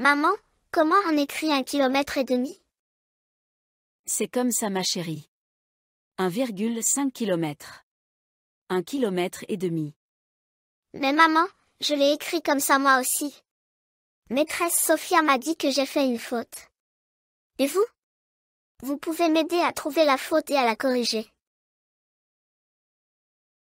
Maman, comment on écrit un kilomètre et demi C'est comme ça ma chérie. 1,5 km. Un kilomètre et demi. Mais maman, je l'ai écrit comme ça moi aussi. Maîtresse Sophia m'a dit que j'ai fait une faute. Et vous Vous pouvez m'aider à trouver la faute et à la corriger.